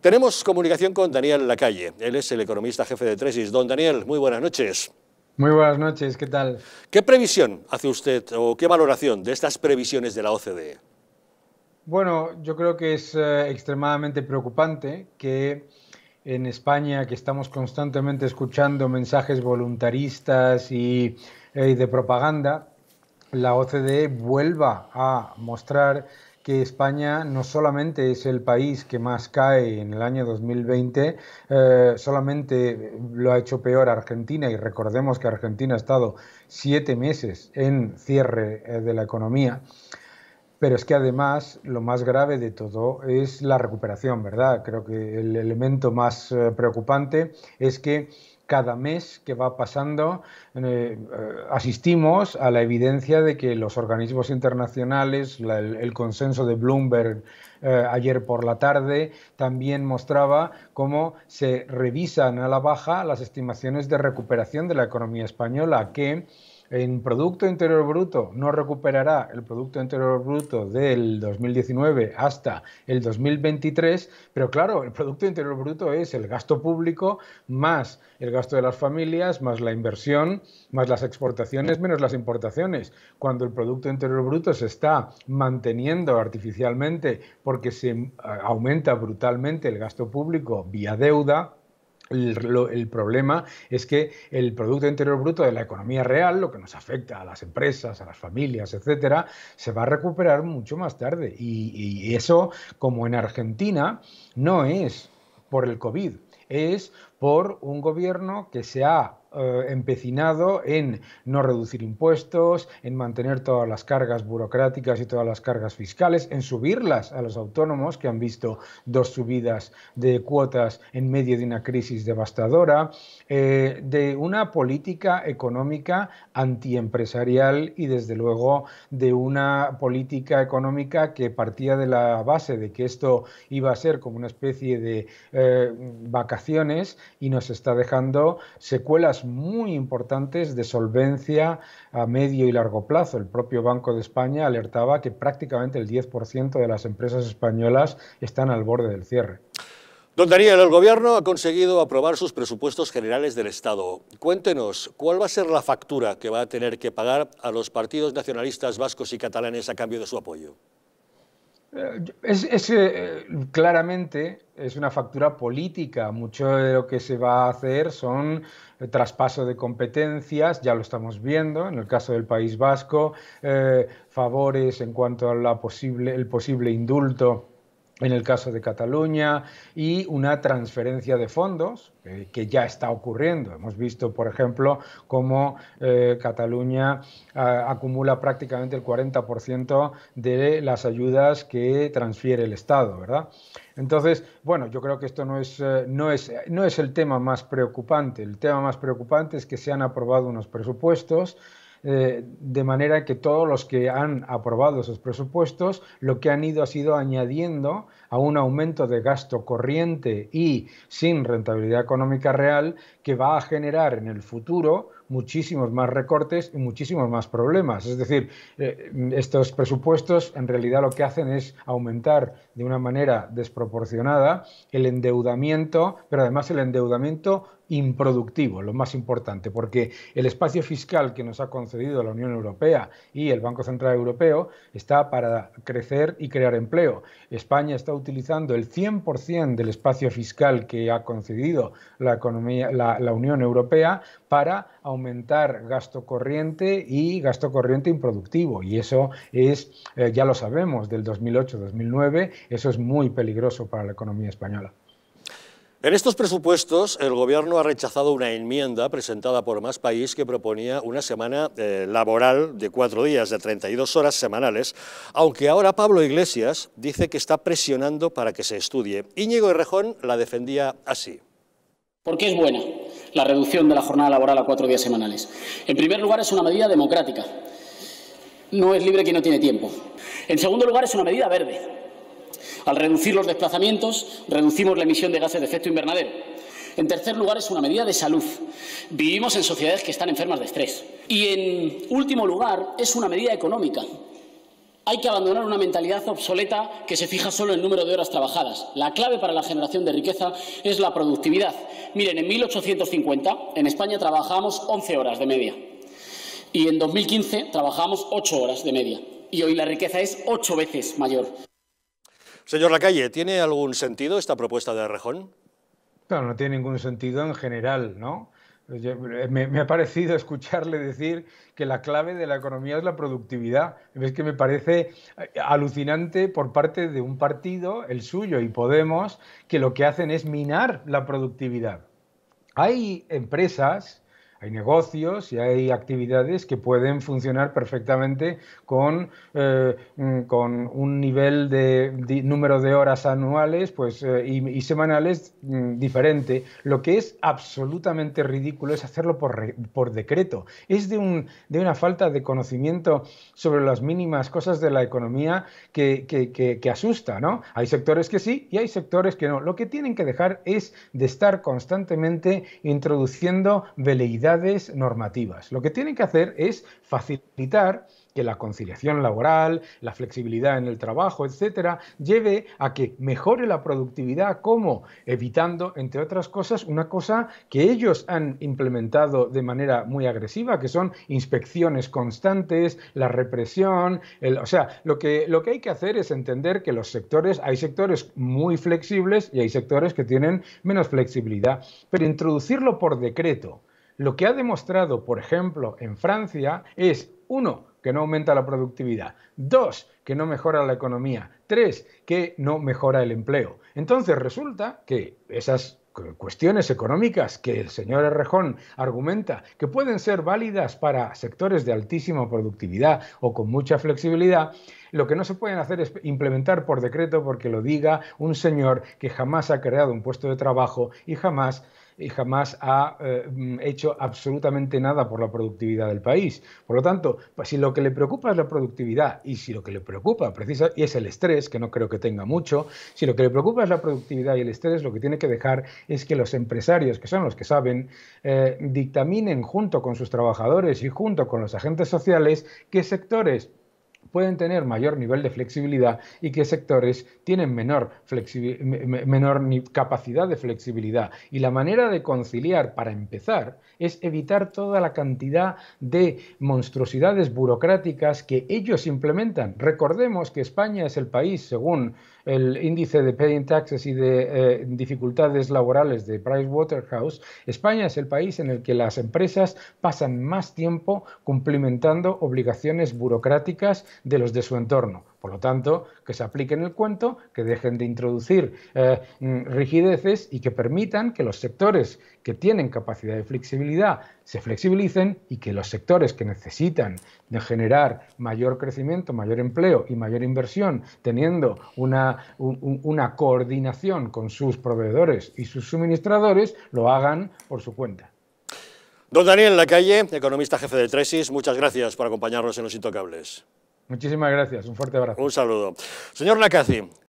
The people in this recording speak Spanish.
Tenemos comunicación con Daniel Lacalle. Él es el economista jefe de Tresis. Don Daniel, muy buenas noches. Muy buenas noches, ¿qué tal? ¿Qué previsión hace usted o qué valoración de estas previsiones de la OCDE? Bueno, yo creo que es eh, extremadamente preocupante que en España, que estamos constantemente escuchando mensajes voluntaristas y, eh, de propaganda, la OCDE vuelva a mostrar que España no solamente es el país que más cae en el año 2020, eh, solamente lo ha hecho peor Argentina y recordemos que Argentina ha estado siete meses en cierre eh, de la economía. Pero es que además lo más grave de todo es la recuperación, ¿verdad? Creo que el elemento más eh, preocupante es que cada mes que va pasando eh, eh, asistimos a la evidencia de que los organismos internacionales, el, consenso de Bloomberg ayer por la tarde, también mostraba cómo se revisan a la baja las estimaciones de recuperación de la economía española, que en Producto Interior Bruto no recuperará el Producto Interior Bruto del 2019 hasta el 2023, pero claro, el Producto Interior Bruto es el gasto público más el gasto de las familias, más la inversión, más las exportaciones, menos las importaciones. Cuando el Producto Interior Bruto se está manteniendo artificialmente porque se eh, aumenta brutalmente el gasto público vía deuda, el, problema es que el Producto Interior Bruto de la economía real, lo que nos afecta a las empresas, a las familias, etcétera, se va a recuperar mucho más tarde. Y, y eso, como en Argentina, no es por el COVID, es por un gobierno que se ha eh, empecinado en no reducir impuestos, en mantener todas las cargas burocráticas y todas las cargas fiscales, en subirlas a los autónomos que han visto dos subidas de cuotas en medio de una crisis devastadora, eh, de una política económica antiempresarial y desde luego de una política económica que partía de la base de que esto iba a ser como una especie de eh, vacaciones y nos está dejando secuelas muy importantes de solvencia a medio y largo plazo. El propio Banco de España alertaba que prácticamente el 10% de las empresas españolas están al borde del cierre. Don Daniel, el Gobierno ha conseguido aprobar sus presupuestos generales del Estado. Cuéntenos, ¿cuál va a ser la factura que va a tener que pagar a los partidos nacionalistas vascos y catalanes a cambio de su apoyo? Eh, es, eh, claramente es una factura política. Mucho de lo que se va a hacer son eh, traspaso de competencias, ya lo estamos viendo en el caso del País Vasco, favores en cuanto a la el posible indulto en el caso de Cataluña, y una transferencia de fondos eh, que ya está ocurriendo. Hemos visto, por ejemplo, cómo eh, Cataluña ah, acumula prácticamente el 40% de las ayudas que transfiere el Estado, ¿verdad? Entonces, bueno, yo creo que esto no es, eh, no, es, no es el tema más preocupante. El tema más preocupante es que se han aprobado unos presupuestos eh, de manera que todos los que han aprobado esos presupuestos lo que han ido ha sido añadiendo a un aumento de gasto corriente y sin rentabilidad económica real que va a generar en el futuro muchísimos más recortes y muchísimos más problemas. Es decir, eh, estos presupuestos en realidad lo que hacen es aumentar de una manera desproporcionada el endeudamiento, pero además el endeudamiento improductivo, lo más importante, porque el espacio fiscal que nos ha concedido la Unión Europea y el Banco Central Europeo está para crecer y crear empleo. España está utilizando el 100% del espacio fiscal que ha concedido la, la Unión Europea para aumentar aumentar gasto corriente y gasto corriente improductivo. Y eso es, eh, ya lo sabemos, del 2008-2009, eso es muy peligroso para la economía española. En estos presupuestos, el Gobierno ha rechazado una enmienda presentada por Más País que proponía una semana eh, laboral de cuatro días, de 32 horas semanales, aunque ahora Pablo Iglesias dice que está presionando para que se estudie. Íñigo Errejón la defendía así. Porque es buena, la reducción de la jornada laboral a cuatro días semanales. En primer lugar, es una medida democrática. No es libre quien no tiene tiempo. En segundo lugar, es una medida verde. Al reducir los desplazamientos, reducimos la emisión de gases de efecto invernadero. En tercer lugar, es una medida de salud. Vivimos en sociedades que están enfermas de estrés. Y en último lugar, es una medida económica. Hay que abandonar una mentalidad obsoleta que se fija solo en el número de horas trabajadas. La clave para la generación de riqueza es la productividad Miren, en 1850 en España trabajamos 11 horas de media y en 2015 trabajábamos 8 horas de media y hoy la riqueza es 8 veces mayor. Señor Lacalle, ¿tiene algún sentido esta propuesta de Rejón? Claro, no tiene ningún sentido en general, ¿no? Pues eh, me, me, ha parecido escucharle decir que la clave de la economía es la productividad. Es que me parece eh, alucinante por parte de un partido, el suyo y Podemos, que lo que hacen es minar la productividad. Hay empresas hay negocios y hay actividades que pueden funcionar perfectamente con, eh, mm, con un nivel de, número de horas anuales pues, eh, y, semanales mm, diferente. Lo que es absolutamente ridículo es hacerlo por, decreto. Es de, un, de, una falta de conocimiento sobre las mínimas cosas de la economía que, que asusta. ¿no? Hay sectores que sí y hay sectores que no. Lo que tienen que dejar es de estar constantemente introduciendo veleidad normativas. Lo que tienen que hacer es facilitar que la conciliación laboral, la flexibilidad en el trabajo, etcétera, lleve a que mejore la productividad, como evitando, entre otras cosas, una cosa que ellos han implementado de manera muy agresiva, que son inspecciones constantes, la represión, o sea, lo que, lo que hay que hacer es entender que los sectores, hay sectores muy flexibles y hay sectores que tienen menos flexibilidad, pero introducirlo por decreto, lo que ha demostrado, por ejemplo, en Francia es, uno, que no aumenta la productividad, dos, que no mejora la economía, tres, que no mejora el empleo. Entonces resulta que esas cuestiones económicas que el señor Errejón argumenta que pueden ser válidas para sectores de altísima productividad o con mucha flexibilidad, lo que no se pueden hacer es implementar por decreto porque lo diga un señor que jamás ha creado un puesto de trabajo y jamás y jamás ha eh, hecho absolutamente nada por la productividad del país. Por lo tanto, pues, si lo que le preocupa es la productividad y si lo que le preocupa precisa, y es el estrés, que no creo que tenga mucho, si lo que le preocupa es la productividad y el estrés, lo que tiene que dejar es que los empresarios, que son los que saben, eh, dictaminen junto con sus trabajadores y junto con los agentes sociales qué sectores pueden tener mayor nivel de flexibilidad y qué sectores tienen menor, capacidad de flexibilidad. Y la manera de conciliar, para empezar, es evitar toda la cantidad de monstruosidades burocráticas que ellos implementan. Recordemos que España es el país, según el índice de paying taxes y de eh, dificultades laborales de Pricewaterhouse, España es el país en el que las empresas pasan más tiempo cumplimentando obligaciones burocráticas de los de su entorno. Por lo tanto, que se apliquen el cuento, que dejen de introducir eh, mm, rigideces y que permitan que los sectores que tienen capacidad de flexibilidad se flexibilicen y que los sectores que necesitan de generar mayor crecimiento, mayor empleo y mayor inversión, teniendo una, una coordinación con sus proveedores y sus suministradores, lo hagan por su cuenta. Don Daniel Lacalle, economista jefe de Tresis, muchas gracias por acompañarnos en Los Intocables. Muchísimas gracias, un fuerte abrazo. Un saludo. Señor Nakasi,